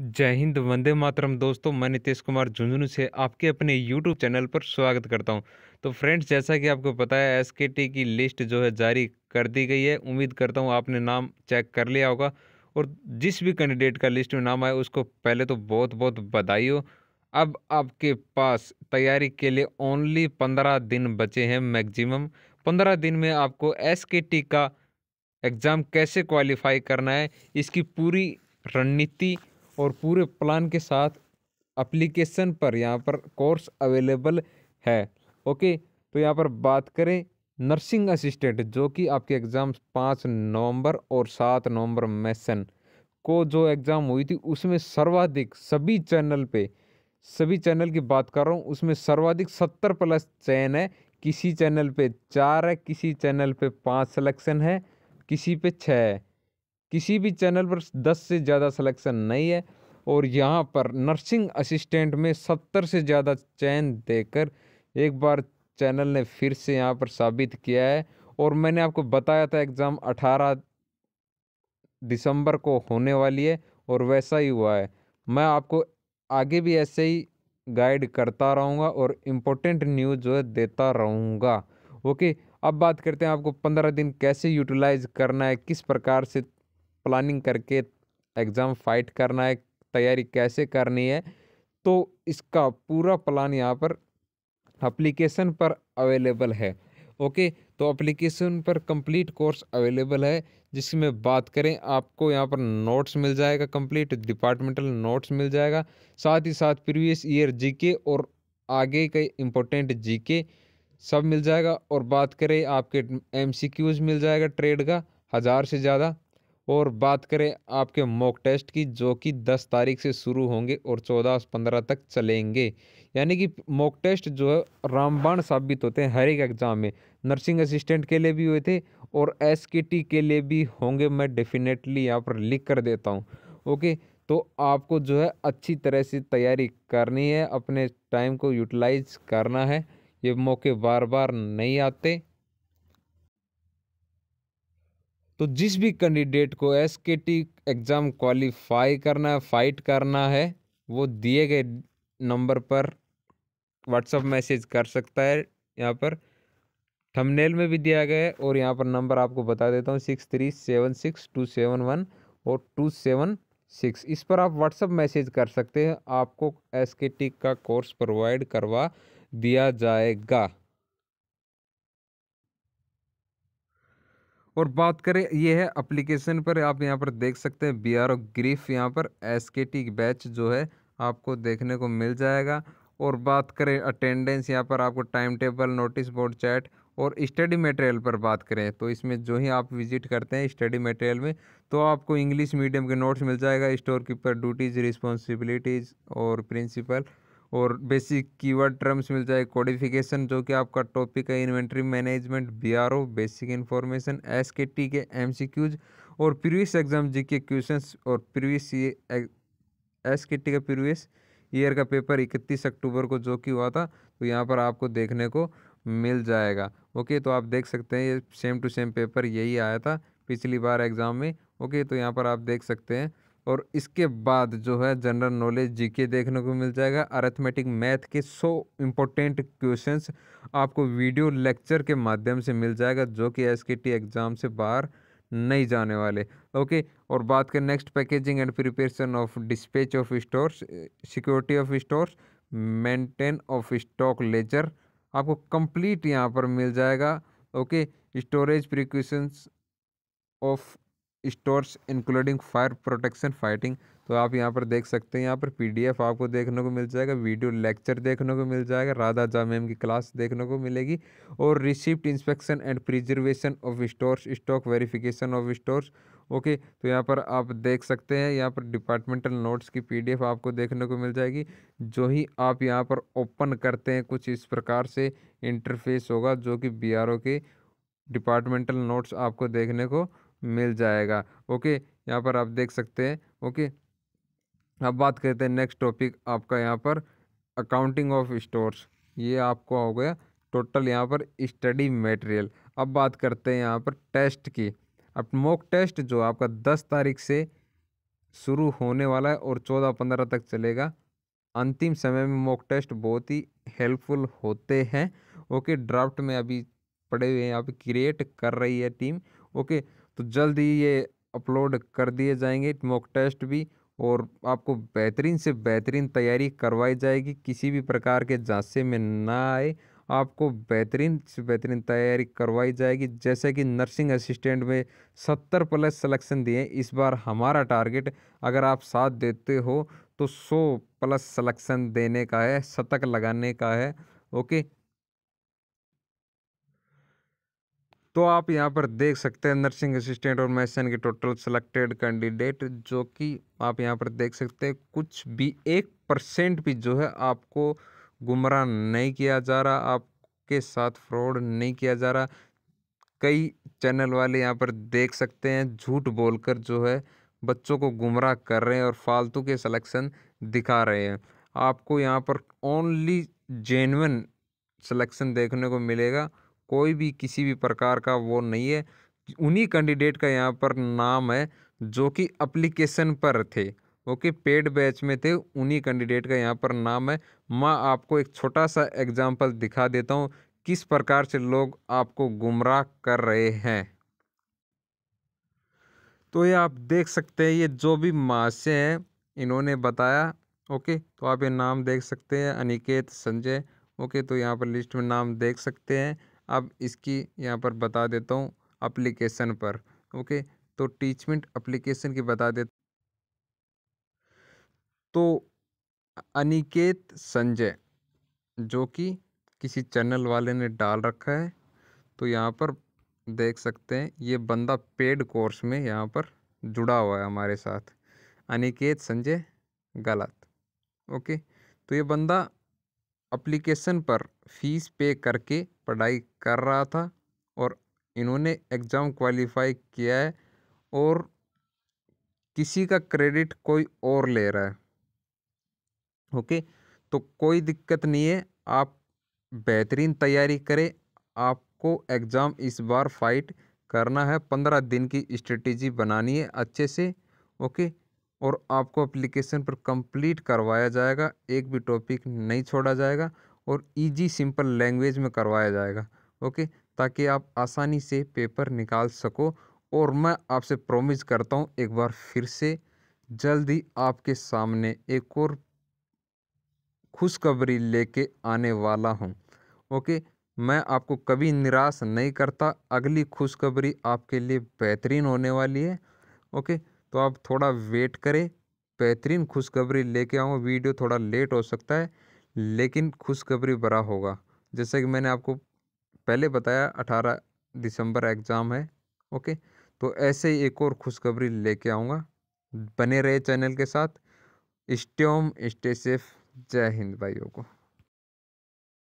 जय हिंद वंदे मातरम दोस्तों मैं नीतीश कुमार झुंझुनू से आपके अपने यूट्यूब चैनल पर स्वागत करता हूं तो फ्रेंड्स जैसा कि आपको पता है एस की लिस्ट जो है जारी कर दी गई है उम्मीद करता हूं आपने नाम चेक कर लिया होगा और जिस भी कैंडिडेट का लिस्ट में नाम आए उसको पहले तो बहुत बहुत बधाई हो अब आपके पास तैयारी के लिए ओनली पंद्रह दिन बचे हैं मैगजिमम पंद्रह दिन में आपको एस का एग्ज़ाम कैसे क्वालिफाई करना है इसकी पूरी रणनीति और पूरे प्लान के साथ अप्लीकेशन पर यहाँ पर कोर्स अवेलेबल है ओके तो यहाँ पर बात करें नर्सिंग असिस्टेंट जो कि आपके एग्ज़ाम पाँच नवंबर और सात नवंबर मैसन को जो एग्ज़ाम हुई थी उसमें सर्वाधिक सभी चैनल पे सभी चैनल की बात कर रहा हूँ उसमें सर्वाधिक सत्तर प्लस चयन है किसी चैनल पे चार है किसी चैनल पे पाँच सिलेक्शन है किसी पे छः है किसी भी चैनल पर दस से ज़्यादा सिलेक्शन नहीं है और यहाँ पर नर्सिंग असिस्टेंट में सत्तर से ज़्यादा चयन देकर एक बार चैनल ने फिर से यहाँ पर साबित किया है और मैंने आपको बताया था एग्ज़ाम अठारह दिसंबर को होने वाली है और वैसा ही हुआ है मैं आपको आगे भी ऐसे ही गाइड करता रहूँगा और इम्पोर्टेंट न्यूज़ जो है देता रहूँगा ओके अब बात करते हैं आपको पंद्रह दिन कैसे यूटिलाइज करना है किस प्रकार से प्लानिंग करके एग्ज़ाम फाइट करना है तैयारी कैसे करनी है तो इसका पूरा प्लान यहाँ पर अप्लीकेशन पर अवेलेबल है ओके तो अप्लीकेशन पर कंप्लीट कोर्स अवेलेबल है जिसमें बात करें आपको यहाँ पर नोट्स मिल जाएगा कंप्लीट डिपार्टमेंटल नोट्स मिल जाएगा साथ ही साथ प्रीवियस ईयर जीके और आगे के इम्पोर्टेंट जीके सब मिल जाएगा और बात करें आपके एमसीक्यूज मिल जाएगा ट्रेड का हज़ार से ज़्यादा और बात करें आपके मॉक टेस्ट की जो कि 10 तारीख से शुरू होंगे और 14 पंद्रह तक चलेंगे यानी कि मॉक टेस्ट जो है रामबाण साबित होते हैं हर एक एग्ज़ाम में नर्सिंग असिस्टेंट के लिए भी हुए थे और एस के लिए भी होंगे मैं डेफिनेटली यहाँ पर लिख कर देता हूँ ओके तो आपको जो है अच्छी तरह से तैयारी करनी है अपने टाइम को यूटिलाइज करना है ये मौके बार बार नहीं आते तो जिस भी कैंडिडेट को S K T exam qualify करना है फाइट करना है वो दिए गए नंबर पर व्हाट्सअप मैसेज कर सकता है यहाँ पर थंबनेल में भी दिया गया है और यहाँ पर नंबर आपको बता देता हूँ six three seven six two seven one और टू सेवन सिक्स इस पर आप व्हाट्सअप मैसेज कर सकते हैं आपको एस के टी का कोर्स प्रोवाइड करवा दिया जाएगा और बात करें ये है अप्लीकेशन पर आप यहाँ पर देख सकते हैं बी आर ओ ग्रीफ यहाँ पर एस के टी बैच जो है आपको देखने को मिल जाएगा और बात करें अटेंडेंस यहाँ पर आपको time table notice board chat और स्टडी मटेरियल पर बात करें तो इसमें जो ही आप विजिट करते हैं स्टडी मटेरियल में तो आपको इंग्लिश मीडियम के नोट्स मिल जाएगा स्टोर कीपर ड्यूटीज़ रिस्पॉन्सिबिलिटीज़ और प्रिंसिपल और बेसिक कीवर्ड टर्म्स मिल जाए कोडिफिकेशन जो कि आपका टॉपिक है inventory management BRO basic information S K T के एमसीक्यूज और previous exam G K question और प्रीवियस एस के टी का प्रीवियस ईयर का पेपर इकतीस अक्टूबर को जो कि हुआ था तो यहाँ पर आपको देखने को मिल जाएगा ओके तो आप देख सकते हैं ये सेम टू सेम पेपर यही आया था पिछली बार एग्ज़ाम में ओके तो यहाँ पर आप देख सकते हैं और इसके बाद जो है जनरल नॉलेज जीके देखने को मिल जाएगा अरेथमेटिक मैथ के सो इम्पोर्टेंट क्वेश्चंस आपको वीडियो लेक्चर के माध्यम से मिल जाएगा जो कि एस एग्ज़ाम से बाहर नहीं जाने वाले ओके और बात करें next packaging and preparation of dispatch of stores security of stores maintain of stock ledger आपको कंप्लीट यहाँ पर मिल जाएगा okay storage precautions of stores including fire protection fighting तो आप यहाँ पर देख सकते हैं यहाँ पर पीडीएफ आपको देखने को मिल जाएगा वीडियो लेक्चर देखने को मिल जाएगा राधा जा मैम की क्लास देखने को मिलेगी और receipt inspection and preservation of stores stock verification of stores okay तो यहाँ पर आप देख सकते हैं यहाँ पर डिपार्टमेंटल नोट्स की पीडीएफ आपको देखने को मिल जाएगी जो ही आप यहाँ पर ओपन करते हैं कुछ इस प्रकार से इंटरफेस होगा जो कि बीआरओ के डिपार्टमेंटल नोट्स आपको देखने को मिल जाएगा ओके यहाँ पर आप देख सकते हैं ओके अब बात करते हैं नेक्स्ट टॉपिक आपका यहाँ पर अकाउंटिंग ऑफ स्टोर्स ये आपको हो गया टोटल यहाँ पर स्टडी मटेरियल अब बात करते हैं यहाँ पर टेस्ट की अब मॉक टेस्ट जो आपका दस तारीख से शुरू होने वाला है और चौदह पंद्रह तक चलेगा अंतिम समय में मॉक टेस्ट बहुत ही हेल्पफुल होते हैं ओके ड्राफ्ट में अभी पड़े हुए हैं यहाँ पर क्रिएट कर रही है टीम ओके तो जल्द ही ये अपलोड कर दिए जाएंगे मॉक टेस्ट भी और आपको बेहतरीन से बेहतरीन तैयारी करवाई जाएगी किसी भी प्रकार के जांचे में ना आए आपको बेहतरीन से बेहतरीन तैयारी करवाई जाएगी जैसे कि नर्सिंग असिस्टेंट में सत्तर प्लस सिलेक्शन दिए इस बार हमारा टारगेट अगर आप साथ देते हो तो सौ प्लस सिलेक्शन देने का है शतक लगाने का है ओके तो आप यहाँ पर देख सकते हैं नर्सिंग असिस्टेंट और मेसन के टोटल सेलेक्टेड कैंडिडेट जो कि आप यहाँ पर देख सकते हैं कुछ भी एक परसेंट भी जो है आपको गुमराह नहीं किया जा रहा आपके साथ फ्रॉड नहीं किया जा रहा कई चैनल वाले यहाँ पर देख सकते हैं झूठ बोलकर जो है बच्चों को गुमराह कर रहे हैं और फालतू के सिलेक्शन दिखा रहे हैं आपको यहाँ पर ओनली जेनवन सिलेक्शन देखने को मिलेगा कोई भी किसी भी प्रकार का वो नहीं है उन्हीं कैंडिडेट का यहाँ पर नाम है जो कि अप्लीकेशन पर थे ओके पेड बैच में थे उन्हीं कैंडिडेट का यहाँ पर नाम है मैं आपको एक छोटा सा एग्जाम्पल दिखा देता हूँ किस प्रकार से लोग आपको गुमराह कर रहे हैं तो ये आप देख सकते हैं ये जो भी मास्य हैं इन्होंने बताया ओके तो आप ये नाम देख सकते हैं अनिकेत संजय ओके तो यहाँ पर लिस्ट में नाम देख सकते हैं अब इसकी यहाँ पर बता देता हूँ अप्लीकेशन पर ओके तो टीचमेंट अप्लीकेशन की बता देता तो अनिकेत संजय जो कि किसी चैनल वाले ने डाल रखा है तो यहाँ पर देख सकते हैं ये बंदा पेड कोर्स में यहाँ पर जुड़ा हुआ है हमारे साथ अनिकेत संजय गलत ओके तो ये बंदा अप्लीकेशन पर फ़ीस पे करके पढ़ाई कर रहा था और इन्होंने एग्ज़ाम क्वालिफाई किया है और किसी का क्रेडिट कोई और ले रहा है ओके तो कोई दिक्कत नहीं है आप बेहतरीन तैयारी करें आपको एग्ज़ाम इस बार फाइट करना है पंद्रह दिन की स्ट्रेटजी बनानी है अच्छे से ओके और आपको एप्लीकेशन पर कंप्लीट करवाया जाएगा एक भी टॉपिक नहीं छोड़ा जाएगा और इजी सिंपल लैंग्वेज में करवाया जाएगा ओके ताकि आप आसानी से पेपर निकाल सको और मैं आपसे प्रोमिस करता हूँ एक बार फिर से जल्द ही आपके सामने एक और खुशखबरी लेके आने वाला हूँ ओके मैं आपको कभी निराश नहीं करता अगली खुशखबरी आपके लिए बेहतरीन होने वाली है ओके तो आप थोड़ा वेट करें बेहतरीन खुशखबरी लेके आऊँ वीडियो थोड़ा लेट हो सकता है लेकिन खुशखबरी बड़ा होगा जैसे कि मैंने आपको पहले बताया अठारह दिसंबर एग्ज़ाम है ओके तो ऐसे ही एक और खुशखबरी लेके आऊँगा बने रहे चैनल के साथ स्टे होम स्टे सेफ जय हिंद भाइयों को